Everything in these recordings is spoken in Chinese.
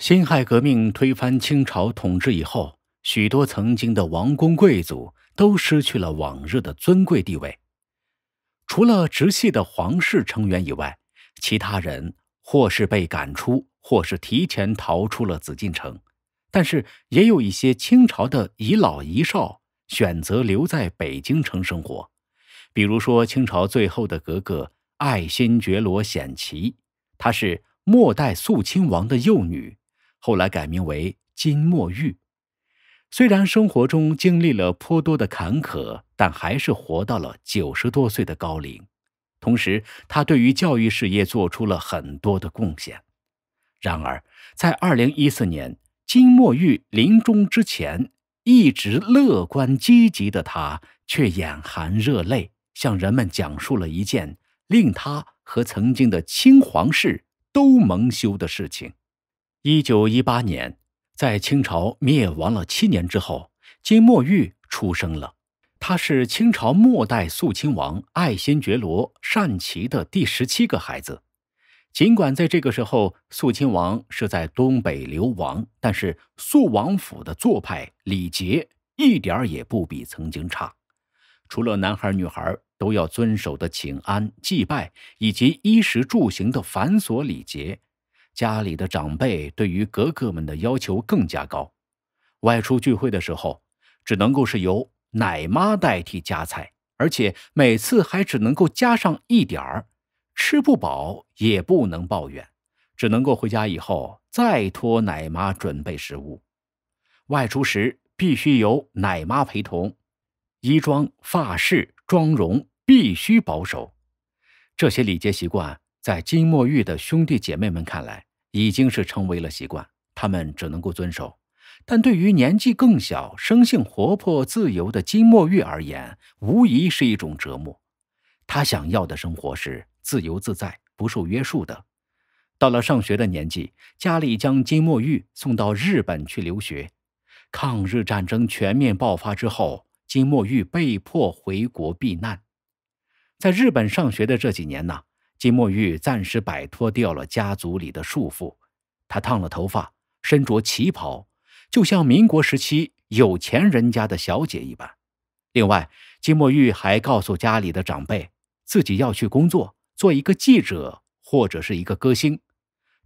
辛亥革命推翻清朝统治以后，许多曾经的王公贵族都失去了往日的尊贵地位。除了直系的皇室成员以外，其他人或是被赶出，或是提前逃出了紫禁城。但是，也有一些清朝的遗老遗少选择留在北京城生活。比如说，清朝最后的格格爱新觉罗显旗，她是末代肃亲王的幼女。后来改名为金墨玉，虽然生活中经历了颇多的坎坷，但还是活到了九十多岁的高龄。同时，他对于教育事业做出了很多的贡献。然而，在二零一四年，金墨玉临终之前，一直乐观积极的他，却眼含热泪，向人们讲述了一件令他和曾经的清皇室都蒙羞的事情。一九一八年，在清朝灭亡了七年之后，金默玉出生了。他是清朝末代肃亲王爱新觉罗善祺的第十七个孩子。尽管在这个时候，肃亲王是在东北流亡，但是肃王府的做派、礼节一点儿也不比曾经差。除了男孩女孩都要遵守的请安、祭拜以及衣食住行的繁琐礼节。家里的长辈对于格格们的要求更加高。外出聚会的时候，只能够是由奶妈代替夹菜，而且每次还只能够加上一点儿，吃不饱也不能抱怨，只能够回家以后再托奶妈准备食物。外出时必须由奶妈陪同，衣装、发饰、妆容必须保守。这些礼节习惯。在金墨玉的兄弟姐妹们看来，已经是成为了习惯，他们只能够遵守。但对于年纪更小、生性活泼自由的金墨玉而言，无疑是一种折磨。他想要的生活是自由自在、不受约束的。到了上学的年纪，家里将金墨玉送到日本去留学。抗日战争全面爆发之后，金墨玉被迫回国避难。在日本上学的这几年呢？金墨玉暂时摆脱掉了家族里的束缚，她烫了头发，身着旗袍，就像民国时期有钱人家的小姐一般。另外，金墨玉还告诉家里的长辈，自己要去工作，做一个记者或者是一个歌星。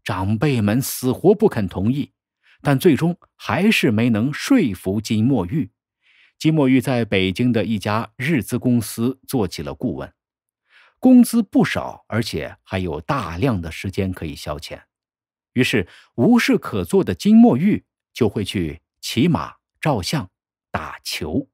长辈们死活不肯同意，但最终还是没能说服金墨玉。金墨玉在北京的一家日资公司做起了顾问。工资不少，而且还有大量的时间可以消遣，于是无事可做的金默玉就会去骑马、照相、打球。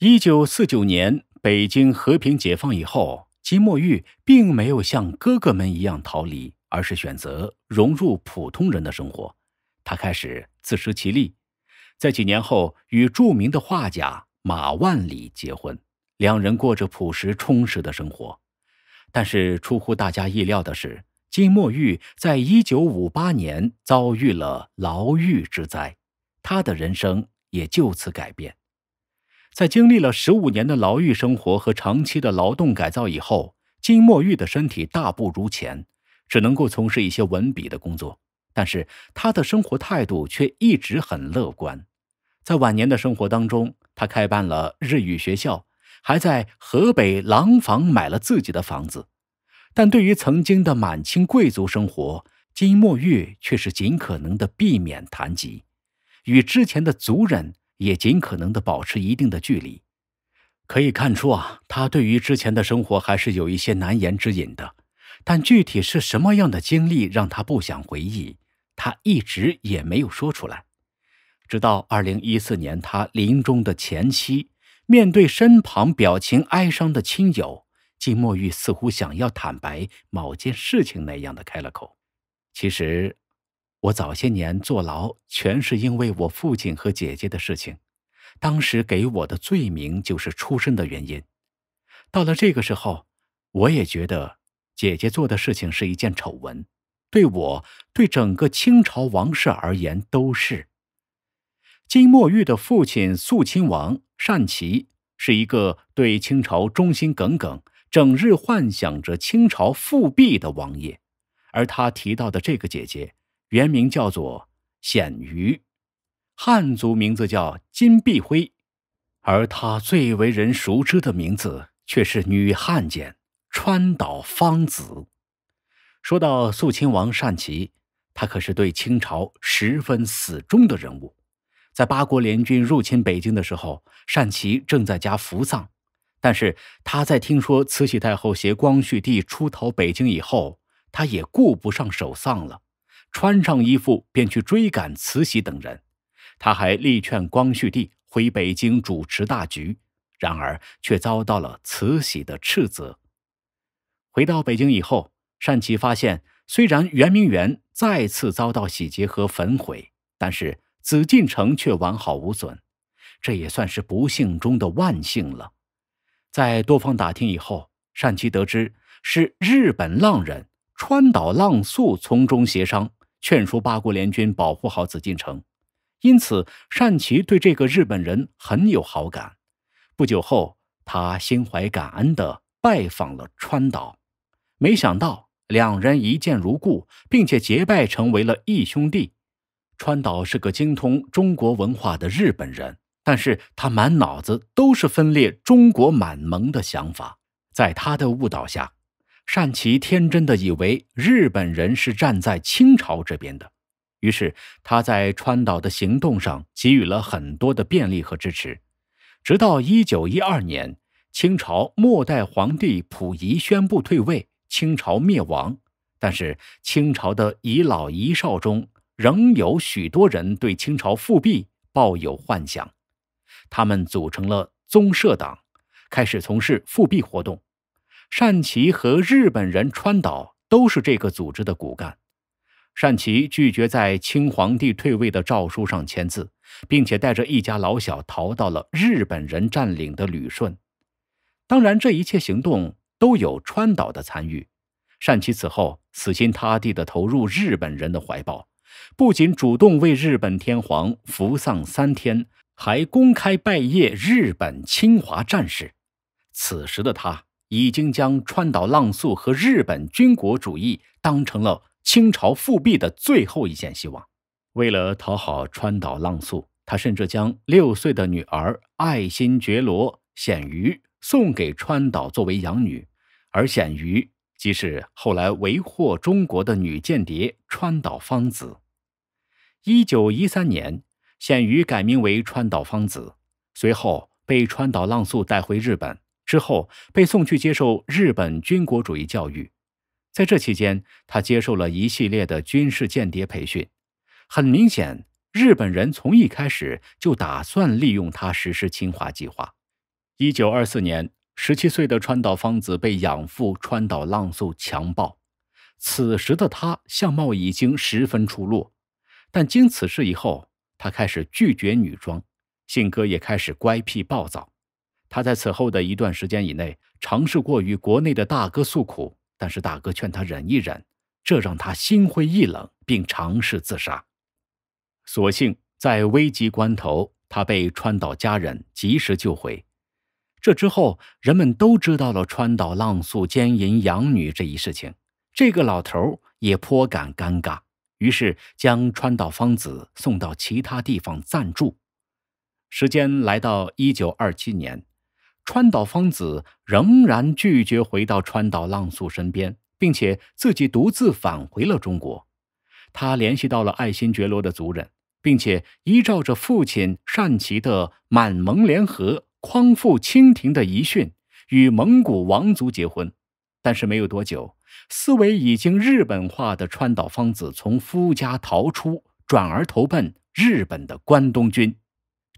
一九四九年北京和平解放以后，金默玉并没有像哥哥们一样逃离，而是选择融入普通人的生活。他开始自食其力，在几年后与著名的画家马万里结婚，两人过着朴实充实的生活。但是出乎大家意料的是，金默玉在1958年遭遇了牢狱之灾，他的人生也就此改变。在经历了十五年的牢狱生活和长期的劳动改造以后，金默玉的身体大不如前，只能够从事一些文笔的工作。但是他的生活态度却一直很乐观。在晚年的生活当中，他开办了日语学校。还在河北廊坊买了自己的房子，但对于曾经的满清贵族生活，金墨玉却是尽可能的避免谈及，与之前的族人也尽可能的保持一定的距离。可以看出啊，他对于之前的生活还是有一些难言之隐的，但具体是什么样的经历让他不想回忆，他一直也没有说出来。直到二零一四年，他临终的前夕。面对身旁表情哀伤的亲友，金墨玉似乎想要坦白某件事情那样的开了口。其实，我早些年坐牢全是因为我父亲和姐姐的事情。当时给我的罪名就是出身的原因。到了这个时候，我也觉得姐姐做的事情是一件丑闻，对我、对整个清朝王室而言都是。金墨玉的父亲肃亲王。善祺是一个对清朝忠心耿耿、整日幻想着清朝复辟的王爷，而他提到的这个姐姐，原名叫做显瑜，汉族名字叫金碧辉，而他最为人熟知的名字却是女汉奸川岛芳子。说到肃亲王善祺，他可是对清朝十分死忠的人物。在八国联军入侵北京的时候，单霁正在家服丧，但是他在听说慈禧太后携光绪帝出逃北京以后，他也顾不上守丧了，穿上衣服便去追赶慈禧等人。他还力劝光绪帝回北京主持大局，然而却遭到了慈禧的斥责。回到北京以后，单霁发现，虽然圆明园再次遭到洗劫和焚毁，但是。紫禁城却完好无损，这也算是不幸中的万幸了。在多方打听以后，善齐得知是日本浪人川岛浪速从中协商，劝说八国联军保护好紫禁城。因此，善琪对这个日本人很有好感。不久后，他心怀感恩地拜访了川岛，没想到两人一见如故，并且结拜成为了义兄弟。川岛是个精通中国文化的日本人，但是他满脑子都是分裂中国满蒙的想法。在他的误导下，善琪天真的以为日本人是站在清朝这边的，于是他在川岛的行动上给予了很多的便利和支持。直到一九一二年，清朝末代皇帝溥仪宣布退位，清朝灭亡。但是清朝的遗老遗少中，仍有许多人对清朝复辟抱有幻想，他们组成了宗社党，开始从事复辟活动。善祺和日本人川岛都是这个组织的骨干。善祺拒绝在清皇帝退位的诏书上签字，并且带着一家老小逃到了日本人占领的旅顺。当然，这一切行动都有川岛的参与。善琪此后死心塌地的投入日本人的怀抱。不仅主动为日本天皇服丧三天，还公开拜谒日本侵华战士。此时的他已经将川岛浪速和日本军国主义当成了清朝复辟的最后一线希望。为了讨好川岛浪速，他甚至将六岁的女儿爱新觉罗显瑜送给川岛作为养女，而显瑜即是后来为祸中国的女间谍川岛芳子。一九一三年，鲜于改名为川岛芳子，随后被川岛浪速带回日本，之后被送去接受日本军国主义教育。在这期间，他接受了一系列的军事间谍培训。很明显，日本人从一开始就打算利用他实施侵华计划。一九二四年，十七岁的川岛芳子被养父川岛浪速强暴，此时的他相貌已经十分出落。但经此事以后，他开始拒绝女装，性格也开始乖僻暴躁。他在此后的一段时间以内，尝试过与国内的大哥诉苦，但是大哥劝他忍一忍，这让他心灰意冷，并尝试自杀。所幸在危急关头，他被川岛家人及时救回。这之后，人们都知道了川岛浪速奸淫养女这一事情，这个老头也颇感尴尬。于是，将川岛芳子送到其他地方暂住。时间来到一九二七年，川岛芳子仍然拒绝回到川岛浪速身边，并且自己独自返回了中国。他联系到了爱新觉罗的族人，并且依照着父亲善耆的满蒙联合匡复清廷的遗训，与蒙古王族结婚。但是，没有多久。思维已经日本化的川岛芳子从夫家逃出，转而投奔日本的关东军。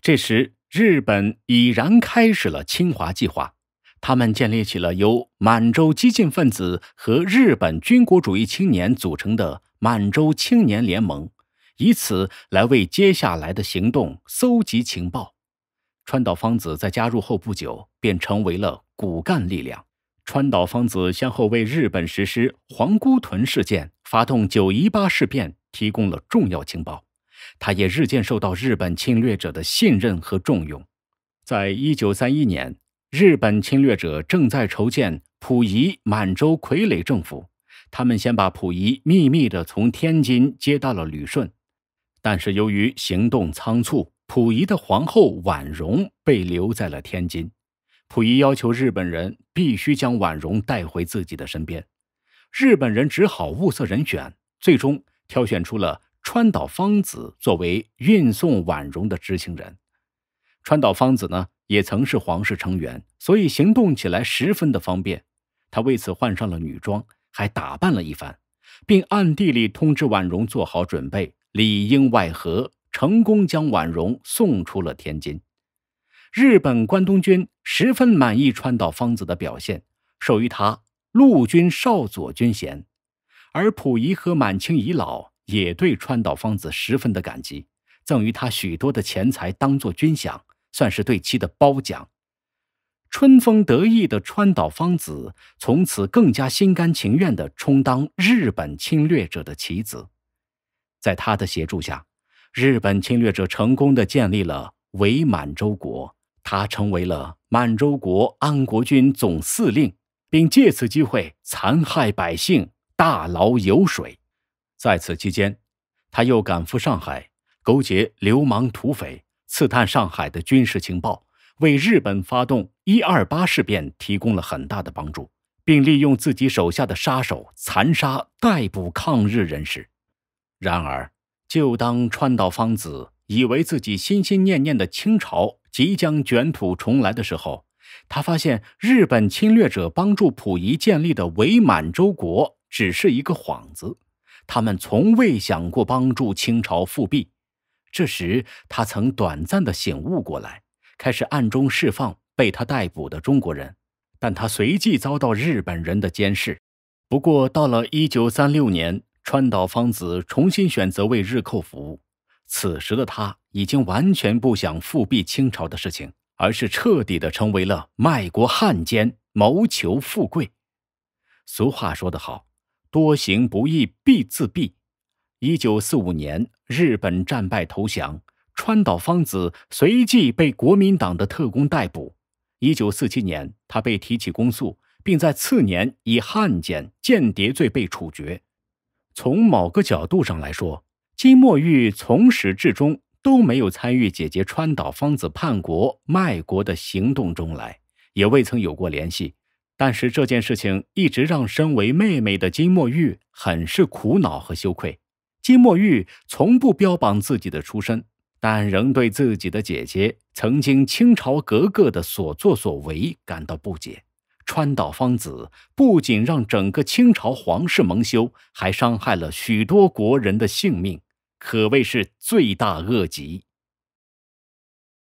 这时，日本已然开始了侵华计划。他们建立起了由满洲激进分子和日本军国主义青年组成的满洲青年联盟，以此来为接下来的行动搜集情报。川岛芳子在加入后不久便成为了骨干力量。川岛芳子先后为日本实施皇姑屯事件、发动九一八事变提供了重要情报，他也日渐受到日本侵略者的信任和重用。在一九三一年，日本侵略者正在筹建溥仪满洲傀儡政府，他们先把溥仪秘密的从天津接到了旅顺，但是由于行动仓促，溥仪的皇后婉容被留在了天津。溥仪要求日本人必须将婉容带回自己的身边，日本人只好物色人选，最终挑选出了川岛芳子作为运送婉容的知情人。川岛芳子呢，也曾是皇室成员，所以行动起来十分的方便。他为此换上了女装，还打扮了一番，并暗地里通知婉容做好准备，里应外合，成功将婉容送出了天津。日本关东军十分满意川岛芳子的表现，授予他陆军少佐军衔，而溥仪和满清遗老也对川岛芳子十分的感激，赠予他许多的钱财当做军饷，算是对其的褒奖。春风得意的川岛芳子从此更加心甘情愿地充当日本侵略者的棋子，在他的协助下，日本侵略者成功地建立了伪满洲国。他成为了满洲国安国军总司令，并借此机会残害百姓、大捞油水。在此期间，他又赶赴上海，勾结流氓土匪，刺探上海的军事情报，为日本发动一二八事变提供了很大的帮助，并利用自己手下的杀手残杀、逮捕抗日人士。然而，就当川岛芳子以为自己心心念念的清朝。即将卷土重来的时候，他发现日本侵略者帮助溥仪建立的伪满洲国只是一个幌子，他们从未想过帮助清朝复辟。这时，他曾短暂的醒悟过来，开始暗中释放被他逮捕的中国人，但他随即遭到日本人的监视。不过，到了1936年，川岛芳子重新选择为日寇服务。此时的他。已经完全不想复辟清朝的事情，而是彻底的成为了卖国汉奸，谋求富贵。俗话说得好：“多行不义必自毙。”一九四五年，日本战败投降，川岛芳子随即被国民党的特工逮捕。一九四七年，他被提起公诉，并在次年以汉奸、间谍罪被处决。从某个角度上来说，金默玉从始至终。都没有参与姐姐川岛芳子叛国卖国的行动中来，也未曾有过联系。但是这件事情一直让身为妹妹的金墨玉很是苦恼和羞愧。金墨玉从不标榜自己的出身，但仍对自己的姐姐曾经清朝格格的所作所为感到不解。川岛芳子不仅让整个清朝皇室蒙羞，还伤害了许多国人的性命。可谓是罪大恶极。